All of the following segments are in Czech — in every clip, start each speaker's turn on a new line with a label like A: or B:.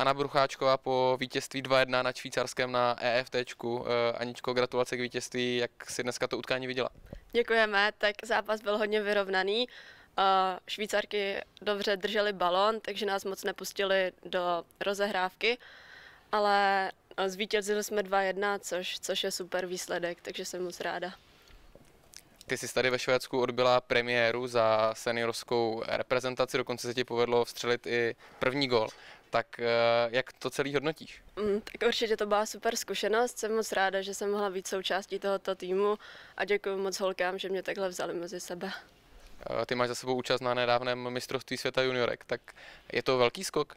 A: Anna Brucháčková po vítězství 2-1 nad Švýcarském na EFT. Eh, Aničko, gratulace k vítězství, jak si dneska to utkání viděla?
B: Děkujeme, tak zápas byl hodně vyrovnaný. Eh, Švýcarky dobře drželi balon, takže nás moc nepustili do rozehrávky, ale eh, zvítězili jsme 2-1, což, což je super výsledek, takže jsem moc ráda.
A: Ty jsi tady ve Švédsku odbyla premiéru za seniorskou reprezentaci, dokonce se ti povedlo vstřelit i první gol. Tak eh, jak to celý hodnotíš?
B: Mm, tak určitě to byla super zkušenost, jsem moc ráda, že jsem mohla být součástí tohoto týmu a děkuji moc holkám, že mě takhle vzali mezi sebe.
A: Eh, ty máš za sebou účast na nedávném mistrovství světa juniorek, tak je to velký skok?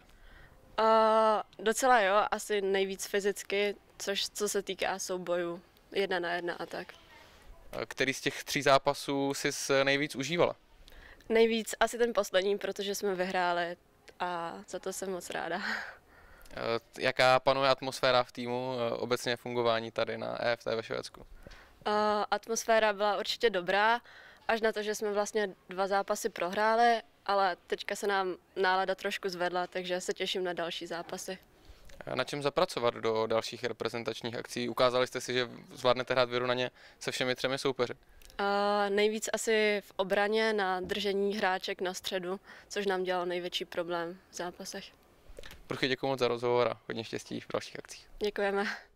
B: Uh, docela jo, asi nejvíc fyzicky, což co se týká soubojů, jedna na jedna a tak.
A: Který z těch tří zápasů jsi nejvíc užívala?
B: Nejvíc asi ten poslední, protože jsme vyhráli a za to jsem moc ráda.
A: Eh, jaká panuje atmosféra v týmu, eh, obecně fungování tady na EFT ve Švédsku? Uh,
B: atmosféra byla určitě dobrá, až na to, že jsme vlastně dva zápasy prohráli, ale teďka se nám nálada trošku zvedla, takže se těším na další zápasy.
A: Eh, na čem zapracovat do dalších reprezentačních akcí? Ukázali jste si, že zvládnete hrát na ně. se všemi třemi soupeři.
B: A eh, nejvíc asi v obraně na držení hráček na středu, což nám dělalo největší problém v zápasech.
A: Prchy, děkuji moc za rozhovor a hodně štěstí v dalších akcích.
B: Děkujeme.